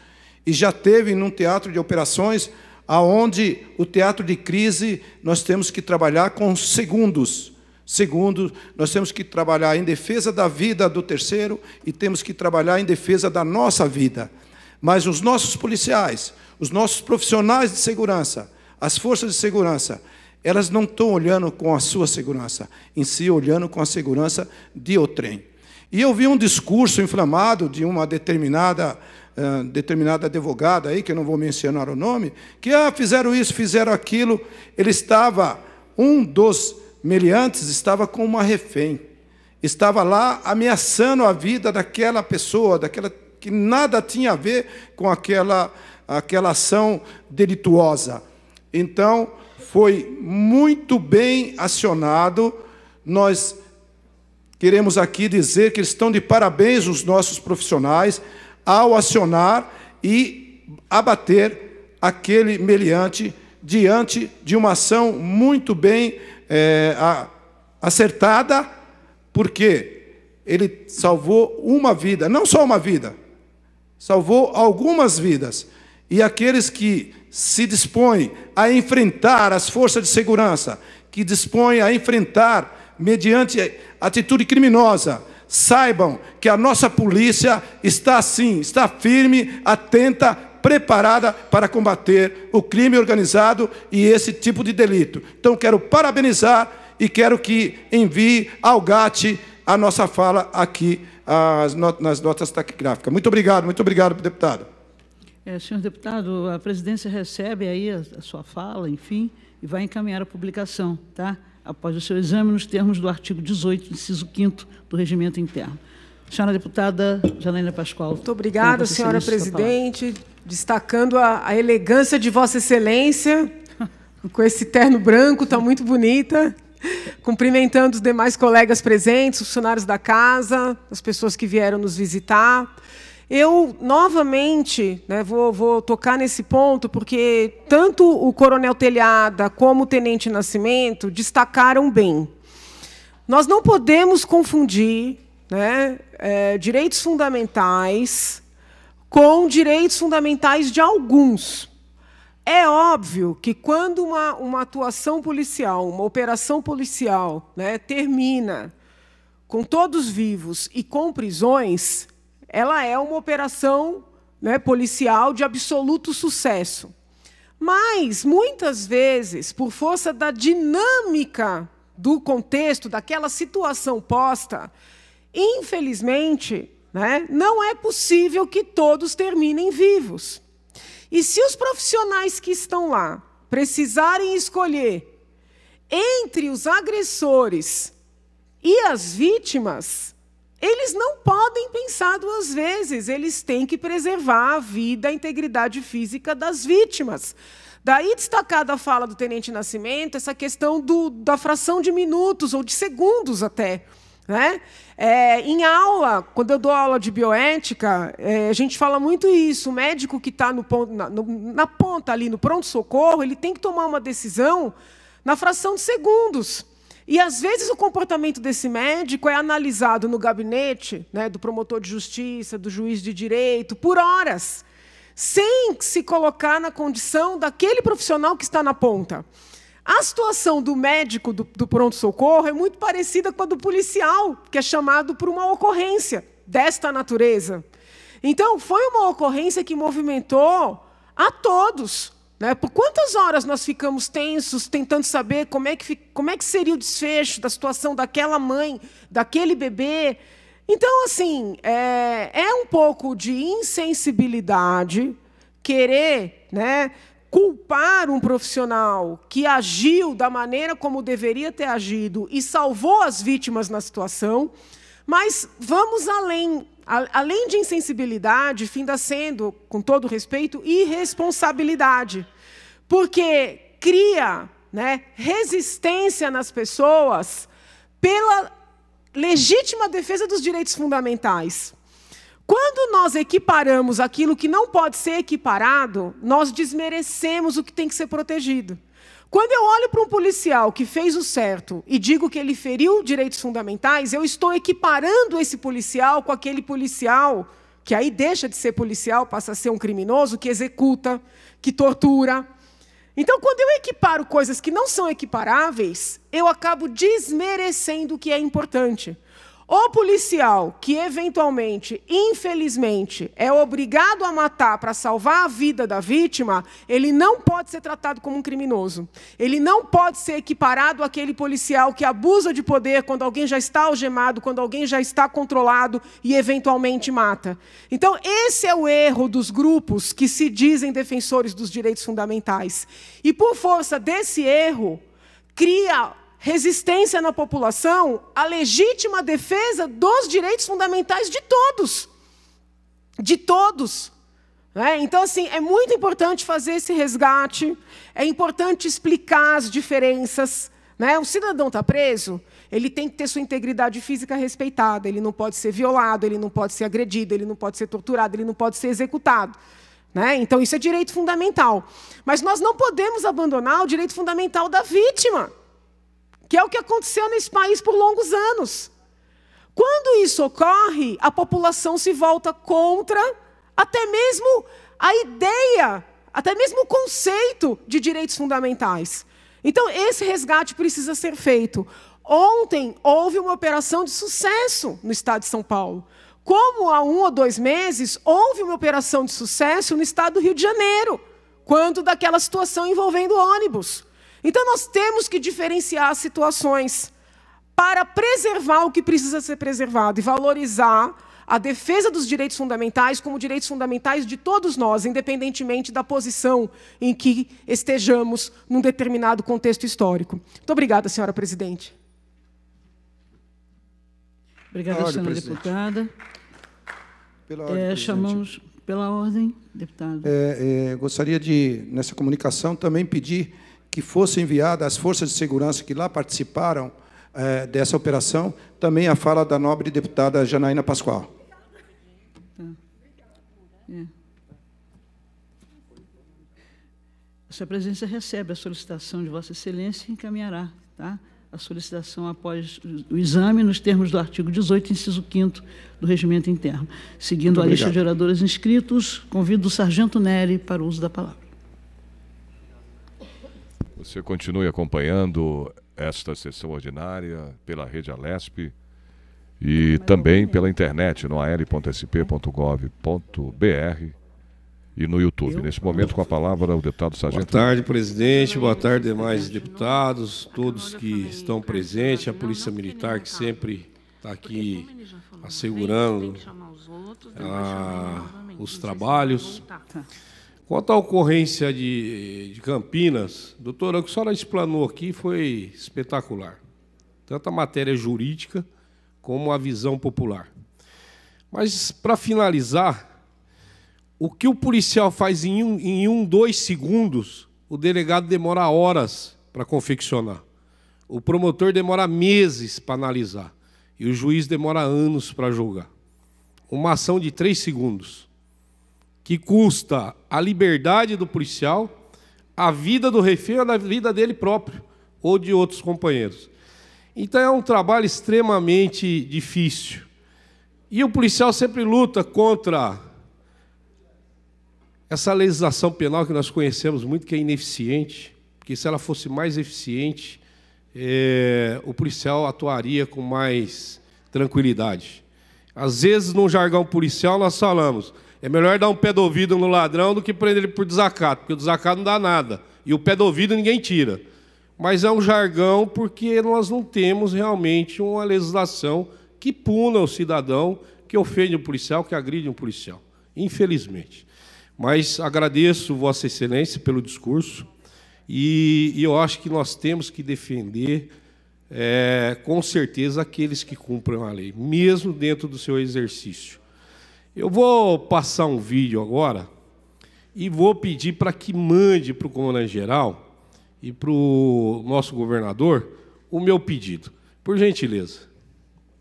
e já teve num teatro de operações aonde o teatro de crise nós temos que trabalhar com segundos. Segundo, nós temos que trabalhar em defesa da vida do terceiro e temos que trabalhar em defesa da nossa vida. Mas os nossos policiais, os nossos profissionais de segurança, as forças de segurança, elas não estão olhando com a sua segurança, em si olhando com a segurança de outrem. E eu vi um discurso inflamado de uma determinada ah, determinada advogada aí, que eu não vou mencionar o nome, que ah, fizeram isso, fizeram aquilo. Ele estava, um dos meliantes estava com uma refém. Estava lá ameaçando a vida daquela pessoa, daquela que nada tinha a ver com aquela, aquela ação delituosa. Então, foi muito bem acionado. Nós queremos aqui dizer que estão de parabéns os nossos profissionais, ao acionar e abater aquele meliante diante de uma ação muito bem é, acertada, porque ele salvou uma vida, não só uma vida, salvou algumas vidas. E aqueles que se dispõem a enfrentar as forças de segurança, que dispõem a enfrentar mediante atitude criminosa, saibam que a nossa polícia está sim, está firme, atenta, preparada para combater o crime organizado e esse tipo de delito. Então quero parabenizar e quero que envie ao GAT a nossa fala aqui not nas notas taquigráficas. Muito obrigado, muito obrigado, deputado. É, senhor deputado, a presidência recebe aí a, a sua fala, enfim, e vai encaminhar a publicação, tá? após o seu exame, nos termos do artigo 18, inciso 5 do Regimento Interno. Senhora deputada Janaina Pascoal. Muito obrigada, senhora presidente, destacando a, a, elegância de Vossa Excelência, [LAUGHS] com esse terno branco, está muito bonita. Cumprimentando os demais colegas presentes, funcionários da casa, as pessoas que vieram nos visitar. Eu, novamente, né, vou, vou, tocar nesse ponto, porque tanto o Coronel Telhada como o Tenente Nascimento destacaram bem. Nós não podemos confundir né, é, direitos fundamentais com direitos fundamentais de alguns. É óbvio que quando uma, uma atuação policial, uma operação policial, né, termina com todos vivos e com prisões, ela é uma operação né, policial de absoluto sucesso. Mas, muitas vezes, por força da dinâmica do contexto, daquela situação posta, infelizmente, né, não é possível que todos terminem vivos. E se os profissionais que estão lá precisarem escolher entre os agressores e as vítimas, eles não podem pensar duas vezes, eles têm que preservar a vida, a integridade física das vítimas. Daí destacada a fala do Tenente Nascimento, essa questão do, da fração de minutos ou de segundos até. Né? É, em aula, quando eu dou aula de bioética, é, a gente fala muito isso. O médico que está na, na ponta ali, no pronto-socorro, ele tem que tomar uma decisão na fração de segundos. E às vezes o comportamento desse médico é analisado no gabinete né, do promotor de justiça, do juiz de direito, por horas, sem se colocar na condição daquele profissional que está na ponta. A situação do médico do, do pronto-socorro é muito parecida com a do policial, que é chamado por uma ocorrência desta natureza. Então, foi uma ocorrência que movimentou a todos, né? Por quantas horas nós ficamos tensos, tentando saber como é, que, como é que seria o desfecho da situação daquela mãe, daquele bebê? Então, assim, é, é um pouco de insensibilidade querer né, culpar um profissional que agiu da maneira como deveria ter agido e salvou as vítimas na situação, mas vamos além além de insensibilidade, finda sendo, com todo respeito, irresponsabilidade. Porque cria né, resistência nas pessoas pela legítima defesa dos direitos fundamentais. Quando nós equiparamos aquilo que não pode ser equiparado, nós desmerecemos o que tem que ser protegido. Quando eu olho para um policial que fez o certo e digo que ele feriu direitos fundamentais, eu estou equiparando esse policial com aquele policial que aí deixa de ser policial, passa a ser um criminoso que executa, que tortura. Então, quando eu equiparo coisas que não são equiparáveis, eu acabo desmerecendo o que é importante. O policial que eventualmente, infelizmente, é obrigado a matar para salvar a vida da vítima, ele não pode ser tratado como um criminoso. Ele não pode ser equiparado àquele policial que abusa de poder quando alguém já está algemado, quando alguém já está controlado e eventualmente mata. Então, esse é o erro dos grupos que se dizem defensores dos direitos fundamentais. E por força desse erro, cria resistência na população à legítima defesa dos direitos fundamentais de todos. De todos. Né? Então, assim, é muito importante fazer esse resgate, é importante explicar as diferenças. Né? O cidadão está preso, ele tem que ter sua integridade física respeitada, ele não pode ser violado, ele não pode ser agredido, ele não pode ser torturado, ele não pode ser executado. Né? Então, isso é direito fundamental. Mas nós não podemos abandonar o direito fundamental da vítima que é o que aconteceu nesse país por longos anos. Quando isso ocorre, a população se volta contra até mesmo a ideia, até mesmo o conceito de direitos fundamentais. Então, esse resgate precisa ser feito. Ontem houve uma operação de sucesso no estado de São Paulo. Como há um ou dois meses houve uma operação de sucesso no estado do Rio de Janeiro, quanto daquela situação envolvendo ônibus. Então nós temos que diferenciar as situações para preservar o que precisa ser preservado e valorizar a defesa dos direitos fundamentais como direitos fundamentais de todos nós, independentemente da posição em que estejamos num determinado contexto histórico. Muito obrigada, senhora presidente. Obrigada, senhora deputada. Pela é, ordem, é, chamamos pela ordem, deputado. É, é, gostaria de, nessa comunicação, também pedir que fosse enviada às forças de segurança que lá participaram eh, dessa operação, também a fala da nobre deputada Janaína Pascoal. É. É. A sua presença recebe a solicitação de Vossa Excelência e encaminhará tá? a solicitação após o exame nos termos do artigo 18, inciso 5 do regimento interno. Seguindo Muito a obrigado. lista de oradores inscritos, convido o Sargento Neri para o uso da palavra. Você continue acompanhando esta sessão ordinária pela Rede Alesp e também pela internet no al.sp.gov.br e no YouTube. Eu? Neste momento, com a palavra, o deputado Sargento. Boa tarde, presidente. Boa tarde, demais deputados, todos que estão presentes, a Polícia Militar que sempre está aqui assegurando a, os ah, trabalhos. Quanto à ocorrência de, de Campinas, doutora, o que a senhora explanou aqui foi espetacular. Tanto a matéria jurídica como a visão popular. Mas, para finalizar, o que o policial faz em um, em um, dois segundos, o delegado demora horas para confeccionar. O promotor demora meses para analisar. E o juiz demora anos para julgar. Uma ação de três segundos que custa a liberdade do policial, a vida do refém ou a vida dele próprio ou de outros companheiros. Então é um trabalho extremamente difícil. E o policial sempre luta contra essa legislação penal que nós conhecemos muito, que é ineficiente, porque se ela fosse mais eficiente, é, o policial atuaria com mais tranquilidade. Às vezes, no jargão policial, nós falamos: é melhor dar um pé do ouvido no ladrão do que prender ele por desacato, porque o desacato não dá nada. E o pé do ouvido ninguém tira. Mas é um jargão porque nós não temos realmente uma legislação que puna o cidadão que ofende um policial, que agride um policial. Infelizmente. Mas agradeço Vossa Excelência pelo discurso e, e eu acho que nós temos que defender é, com certeza aqueles que cumprem a lei, mesmo dentro do seu exercício. Eu vou passar um vídeo agora e vou pedir para que mande para o Comandante Geral e para o nosso governador o meu pedido. Por gentileza.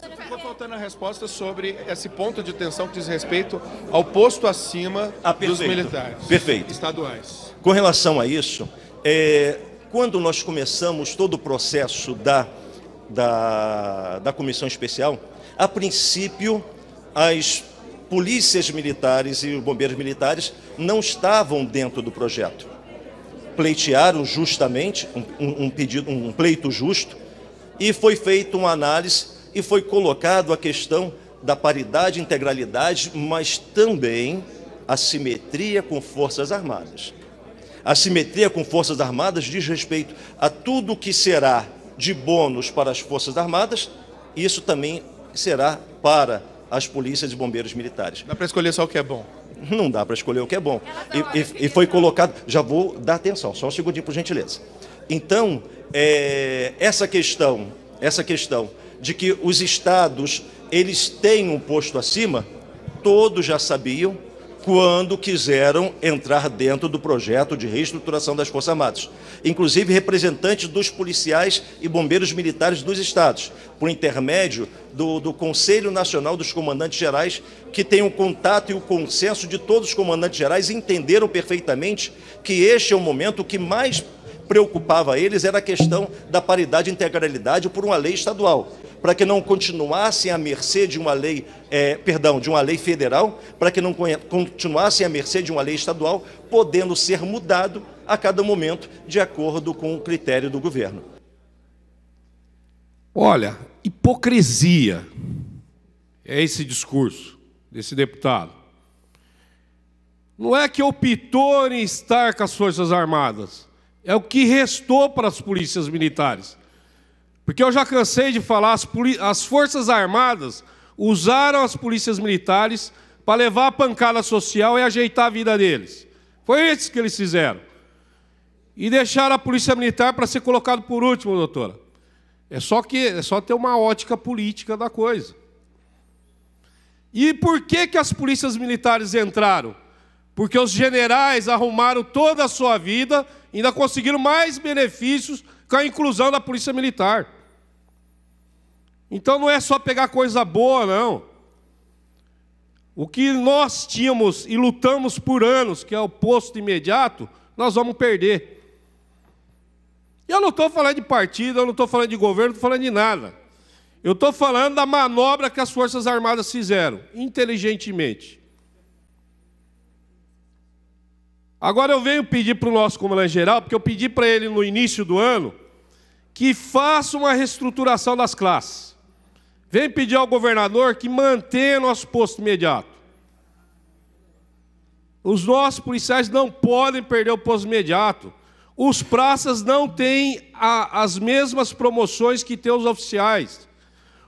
Estou faltando a resposta sobre esse ponto de tensão que diz respeito ao posto acima ah, dos militares perfeito. estaduais. Com relação a isso, é, quando nós começamos todo o processo da, da, da comissão especial, a princípio as polícias militares e bombeiros militares não estavam dentro do projeto. Pleitearam justamente um, um, pedido, um pleito justo, e foi feita uma análise e foi colocado a questão da paridade, integralidade, mas também a simetria com forças armadas. A simetria com forças armadas diz respeito a tudo que será de bônus para as forças armadas, isso também será para as polícias e bombeiros militares. Dá para escolher só o que é bom? Não dá para escolher o que é bom. Tá e, e, e, foi colocado. Já vou dar atenção, só um segundinho, por gentileza. Então, é, essa questão, essa questão de que os estados eles têm um posto acima, todos já sabiam quando quiseram entrar dentro do projeto de reestruturação das Forças Armadas inclusive representantes dos policiais e bombeiros militares dos estados, por intermédio do, do Conselho Nacional dos Comandantes Gerais, que tem o um contato e o um consenso de todos os comandantes gerais entenderam perfeitamente que este é o momento que mais preocupava eles era a questão da paridade e integralidade por uma lei estadual, para que não continuassem à mercê de uma lei, é, perdão, de uma lei federal, para que não continuassem à mercê de uma lei estadual, podendo ser mudado a cada momento, de acordo com o critério do governo. Olha, hipocrisia é esse discurso desse deputado. Não é que optou em estar com as Forças Armadas, é o que restou para as polícias militares. Porque eu já cansei de falar, as, as Forças Armadas usaram as polícias militares para levar a pancada social e ajeitar a vida deles. Foi isso que eles fizeram. E deixaram a polícia militar para ser colocado por último, doutora. É só que é só ter uma ótica política da coisa. E por que, que as polícias militares entraram? Porque os generais arrumaram toda a sua vida, e ainda conseguiram mais benefícios com a inclusão da polícia militar. Então não é só pegar coisa boa, não. O que nós tínhamos e lutamos por anos, que é o posto imediato, nós vamos perder. Eu não estou falando de partido, eu não estou falando de governo, não estou falando de nada. Eu estou falando da manobra que as Forças Armadas fizeram, inteligentemente. Agora eu venho pedir para o nosso comandante-geral, porque eu pedi para ele no início do ano, que faça uma reestruturação das classes. Venho pedir ao governador que mantenha nosso posto imediato. Os nossos policiais não podem perder o posto imediato os praças não têm a, as mesmas promoções que têm os oficiais.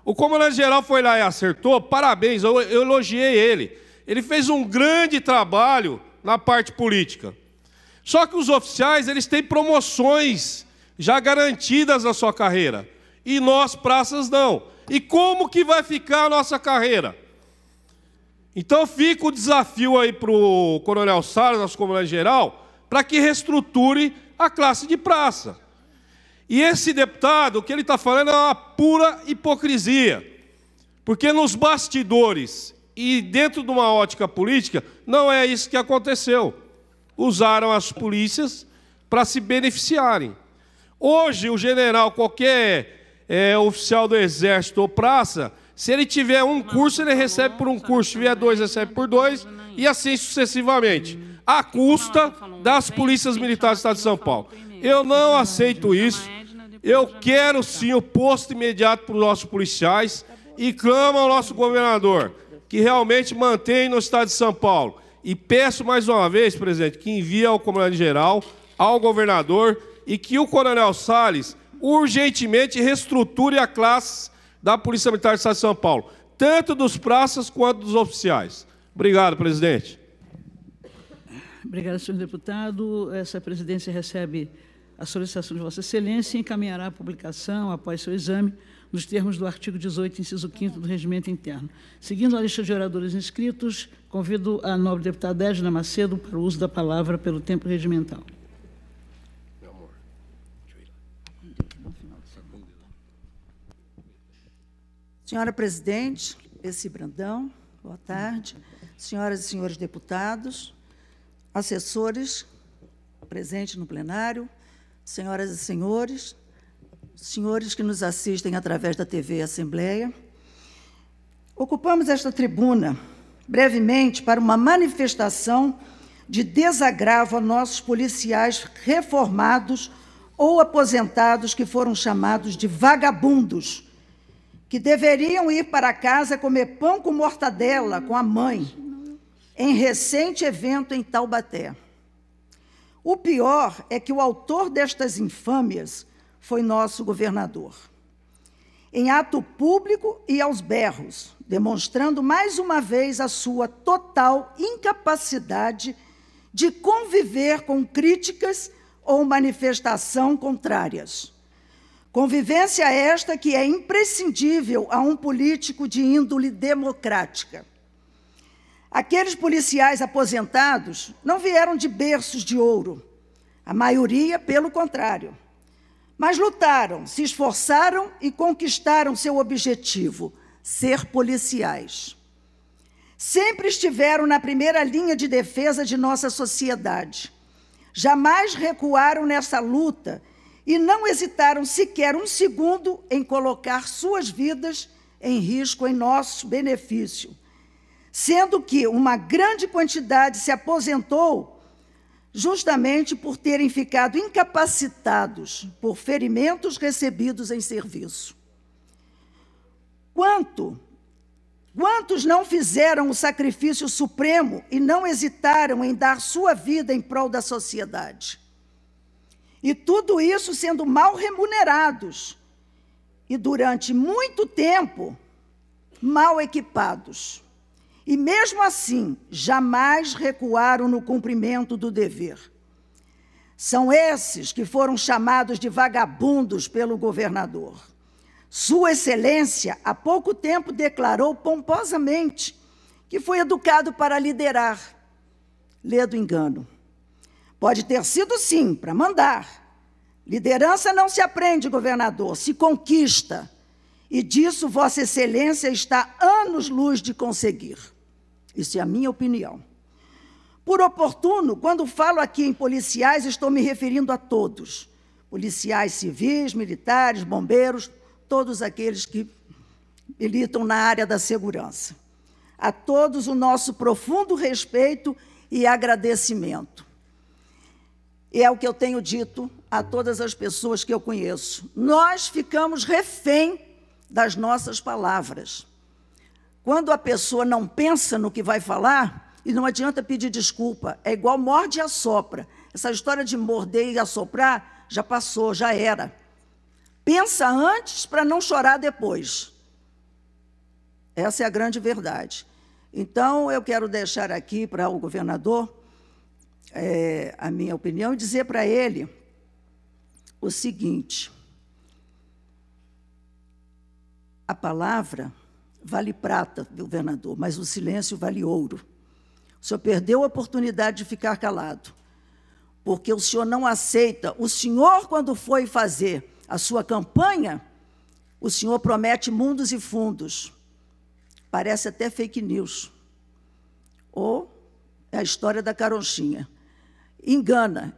O comandante geral foi lá e acertou, parabéns, eu, eu elogiei ele. Ele fez um grande trabalho na parte política. Só que os oficiais, eles têm promoções já garantidas na sua carreira. E nós, praças, não. E como que vai ficar a nossa carreira? Então fica o desafio aí para o Coronel Salles, nosso comandante geral, para que reestruture a classe de praça. E esse deputado, o que ele está falando é uma pura hipocrisia. Porque nos bastidores e dentro de uma ótica política, não é isso que aconteceu. Usaram as polícias para se beneficiarem. Hoje, o general, qualquer é, oficial do Exército ou praça, se ele tiver um curso, ele recebe por um curso. Se tiver dois, recebe por dois. E assim sucessivamente. À custa das polícias militares do Estado de São Paulo. Eu não aceito isso. Eu quero sim o posto imediato para os nossos policiais e clamo ao nosso governador que realmente mantém no Estado de São Paulo. E peço mais uma vez, presidente, que envie ao comandante-geral, ao governador e que o coronel Salles urgentemente reestruture a classe da Polícia Militar do Estado de São Paulo, tanto dos praças quanto dos oficiais. Obrigado, presidente. Obrigado, senhor deputado. Essa presidência recebe a solicitação de Vossa Excelência e encaminhará a publicação, após seu exame, nos termos do artigo 18, inciso 5 do Regimento Interno. Seguindo a lista de oradores inscritos, convido a nobre deputada Edna Macedo para o uso da palavra pelo tempo regimental. Senhora presidente, esse Brandão, boa tarde. Senhoras e senhores deputados, assessores presentes no plenário, senhoras e senhores, senhores que nos assistem através da TV Assembleia. Ocupamos esta tribuna brevemente para uma manifestação de desagravo a nossos policiais reformados ou aposentados que foram chamados de vagabundos que deveriam ir para casa comer pão com mortadela com a mãe, em recente evento em Taubaté. O pior é que o autor destas infâmias foi nosso governador. Em ato público e aos berros, demonstrando mais uma vez a sua total incapacidade de conviver com críticas ou manifestação contrárias. Convivência esta que é imprescindível a um político de índole democrática. Aqueles policiais aposentados não vieram de berços de ouro, a maioria, pelo contrário. Mas lutaram, se esforçaram e conquistaram seu objetivo: ser policiais. Sempre estiveram na primeira linha de defesa de nossa sociedade. Jamais recuaram nessa luta e não hesitaram sequer um segundo em colocar suas vidas em risco em nosso benefício. Sendo que uma grande quantidade se aposentou justamente por terem ficado incapacitados por ferimentos recebidos em serviço. Quanto Quantos não fizeram o sacrifício supremo e não hesitaram em dar sua vida em prol da sociedade? E tudo isso sendo mal remunerados e durante muito tempo mal equipados. E mesmo assim, jamais recuaram no cumprimento do dever. São esses que foram chamados de vagabundos pelo governador. Sua Excelência, há pouco tempo, declarou pomposamente que foi educado para liderar. do engano. Pode ter sido sim, para mandar. Liderança não se aprende, governador, se conquista. E disso Vossa Excelência está anos-luz de conseguir. Isso é a minha opinião. Por oportuno, quando falo aqui em policiais, estou me referindo a todos: policiais civis, militares, bombeiros, todos aqueles que militam na área da segurança. A todos o nosso profundo respeito e agradecimento. E é o que eu tenho dito a todas as pessoas que eu conheço. Nós ficamos refém das nossas palavras. Quando a pessoa não pensa no que vai falar, e não adianta pedir desculpa, é igual morde e assopra. Essa história de morder e assoprar já passou, já era. Pensa antes para não chorar depois. Essa é a grande verdade. Então, eu quero deixar aqui para o governador é, a minha opinião e dizer para ele o seguinte: a palavra vale prata, governador, mas o silêncio vale ouro. O senhor perdeu a oportunidade de ficar calado, porque o senhor não aceita. O senhor, quando foi fazer a sua campanha, o senhor promete mundos e fundos. Parece até fake news. Ou é a história da caronchinha engana.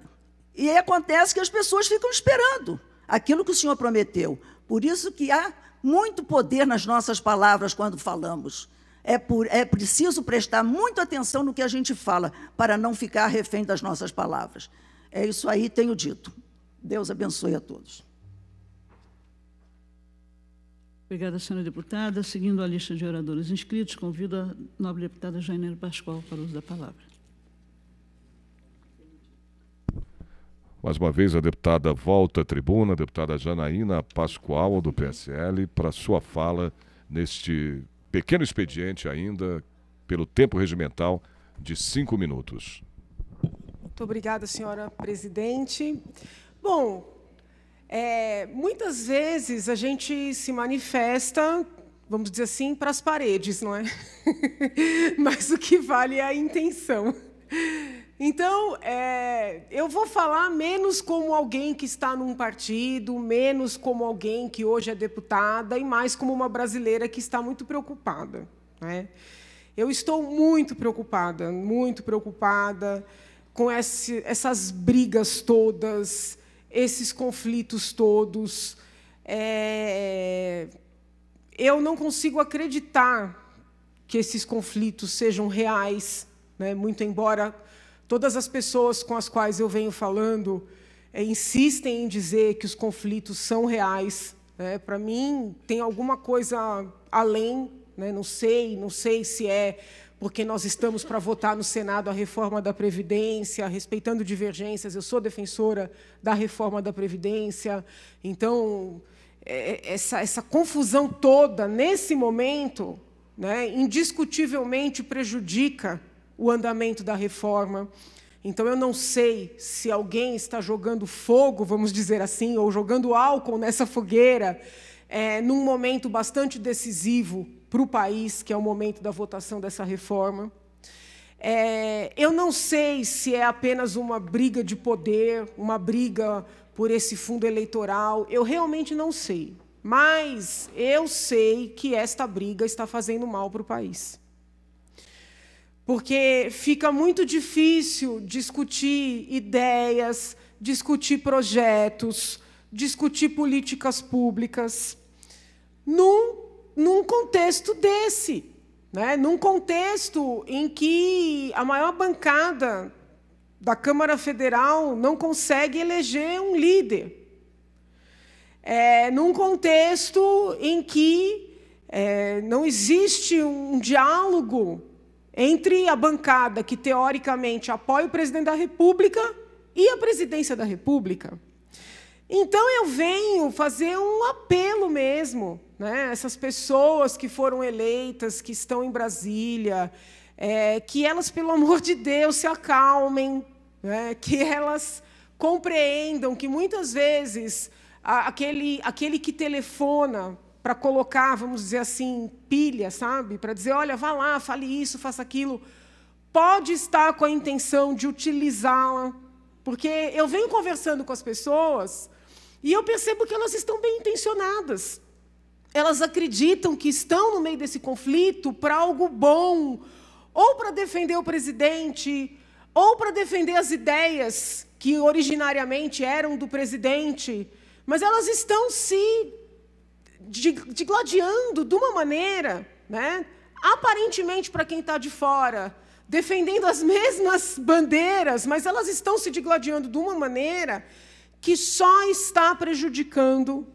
E acontece que as pessoas ficam esperando aquilo que o Senhor prometeu. Por isso que há muito poder nas nossas palavras quando falamos. É, por, é preciso prestar muita atenção no que a gente fala, para não ficar refém das nossas palavras. É isso aí, tenho dito. Deus abençoe a todos. Obrigada, senhora deputada. Seguindo a lista de oradores inscritos, convido a nobre deputada Janeiro Pascoal para o uso da palavra. Mais uma vez, a deputada volta à tribuna, a deputada Janaína Pascoal, do PSL, para sua fala neste pequeno expediente ainda, pelo tempo regimental de cinco minutos. Muito obrigada, senhora presidente. Bom, é, muitas vezes a gente se manifesta, vamos dizer assim, para as paredes, não é? [LAUGHS] Mas o que vale é a intenção. Então, é, eu vou falar menos como alguém que está num partido, menos como alguém que hoje é deputada, e mais como uma brasileira que está muito preocupada. Né? Eu estou muito preocupada, muito preocupada com esse, essas brigas todas, esses conflitos todos. É, eu não consigo acreditar que esses conflitos sejam reais, né? muito embora Todas as pessoas com as quais eu venho falando é, insistem em dizer que os conflitos são reais. Né? Para mim, tem alguma coisa além, né? não sei, não sei se é porque nós estamos para votar no Senado a reforma da Previdência, respeitando divergências. Eu sou defensora da reforma da Previdência. Então, é, é essa, essa confusão toda, nesse momento, né, indiscutivelmente prejudica o andamento da reforma. Então eu não sei se alguém está jogando fogo, vamos dizer assim, ou jogando álcool nessa fogueira, é, num momento bastante decisivo para o país, que é o momento da votação dessa reforma. É, eu não sei se é apenas uma briga de poder, uma briga por esse fundo eleitoral, eu realmente não sei. Mas eu sei que esta briga está fazendo mal para o país. Porque fica muito difícil discutir ideias, discutir projetos, discutir políticas públicas num, num contexto desse. Né? Num contexto em que a maior bancada da Câmara Federal não consegue eleger um líder. É, num contexto em que é, não existe um diálogo entre a bancada que teoricamente apoia o presidente da República e a presidência da República. Então eu venho fazer um apelo mesmo, né? Essas pessoas que foram eleitas, que estão em Brasília, é, que elas, pelo amor de Deus, se acalmem, né? que elas compreendam que muitas vezes aquele, aquele que telefona para colocar, vamos dizer assim, pilha, sabe? Para dizer, olha, vá lá, fale isso, faça aquilo. Pode estar com a intenção de utilizá-la, porque eu venho conversando com as pessoas e eu percebo que elas estão bem intencionadas. Elas acreditam que estão no meio desse conflito para algo bom, ou para defender o presidente, ou para defender as ideias que originariamente eram do presidente, mas elas estão se digladiando de uma maneira, né? aparentemente para quem está de fora, defendendo as [LAUGHS] mesmas bandeiras, mas elas estão se digladiando de uma maneira que só está prejudicando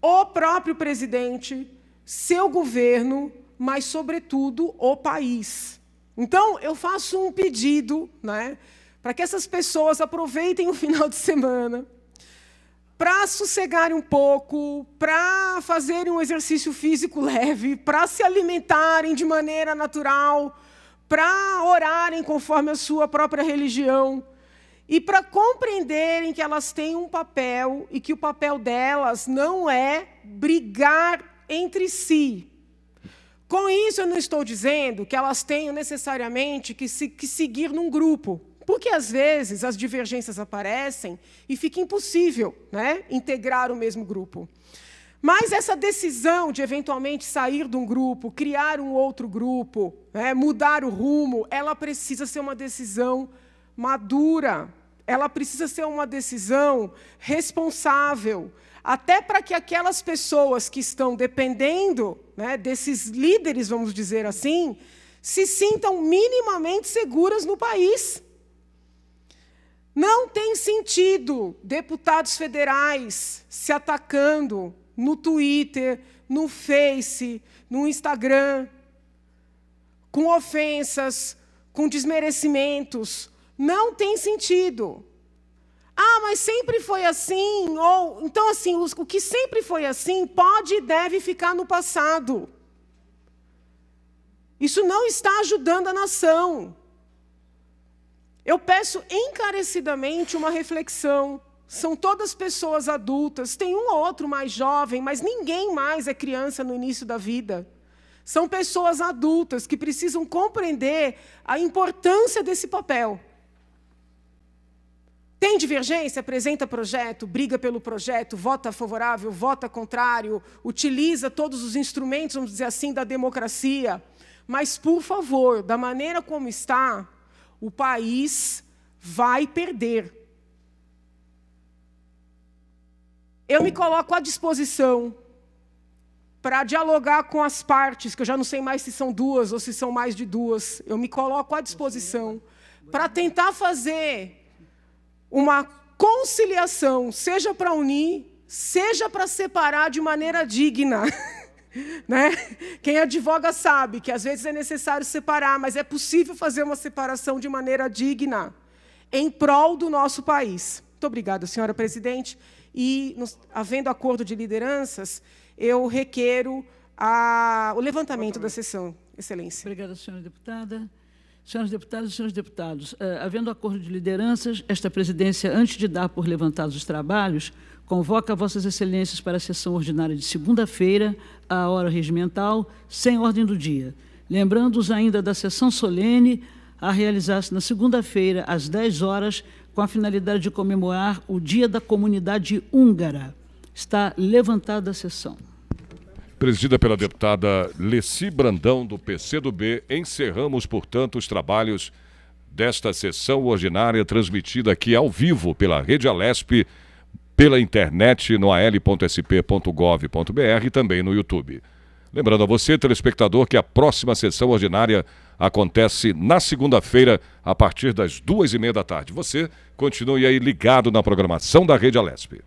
o próprio presidente, seu governo, mas, sobretudo, o país. Então, eu faço um pedido né, para que essas pessoas aproveitem o final de semana para sossegarem um pouco, para fazerem um exercício físico [LAUGHS] leve, para se alimentarem de maneira natural, para orarem conforme a sua própria religião e para compreenderem que elas têm um papel e que o papel delas não é brigar entre si. Com isso, eu não estou dizendo que elas tenham necessariamente que, se, que seguir num grupo. Porque às vezes as divergências aparecem e fica impossível né, integrar o mesmo grupo. Mas essa decisão de eventualmente sair de um grupo, criar um outro grupo, né, mudar o rumo, ela precisa ser uma decisão madura, ela precisa ser uma decisão responsável, até para que aquelas pessoas que estão dependendo né, desses líderes, vamos dizer assim, se sintam minimamente seguras no país. Não tem sentido deputados federais se atacando no Twitter, no Face, no Instagram, com ofensas, com desmerecimentos. Não tem sentido. Ah, mas sempre foi assim, ou então assim, o que sempre foi assim pode e deve ficar no passado. Isso não está ajudando a nação. Eu peço encarecidamente uma reflexão. São todas pessoas adultas, tem um ou outro mais jovem, mas ninguém mais é criança no início da vida. São pessoas adultas que precisam compreender a importância desse papel. Tem divergência? Apresenta projeto, briga pelo projeto, vota favorável, vota contrário, utiliza todos os instrumentos, vamos dizer assim, da democracia. Mas, por favor, da maneira como está, o país vai perder. Eu me coloco à disposição para dialogar com as partes, que eu já não sei mais se são duas ou se são mais de duas. Eu me coloco à disposição para tentar fazer uma conciliação, seja para unir, seja para separar de maneira digna. [LAUGHS] Né? Quem advoga sabe que às vezes é necessário separar, mas é possível fazer uma separação de maneira digna, em prol do nosso país. Muito obrigada, senhora presidente. E, nos, havendo acordo de lideranças, eu requero a, o levantamento da sessão, Excelência. Obrigada, senhora deputada. Senhoras deputadas e senhores deputados, eh, havendo acordo de lideranças, esta presidência, antes de dar por levantados os trabalhos, Convoca Vossas Excelências para a sessão ordinária de segunda-feira, à hora regimental, sem ordem do dia. Lembrando-os ainda da sessão solene a realizar-se na segunda-feira, às 10 horas, com a finalidade de comemorar o Dia da Comunidade Húngara. Está levantada a sessão. Presidida pela deputada Leci Brandão, do PCdoB, encerramos, portanto, os trabalhos desta sessão ordinária transmitida aqui ao vivo pela Rede Alesp pela internet no al.sp.gov.br e também no YouTube. Lembrando a você, telespectador, que a próxima sessão ordinária acontece na segunda-feira, a partir das duas e meia da tarde. Você continue aí ligado na programação da Rede Alesp.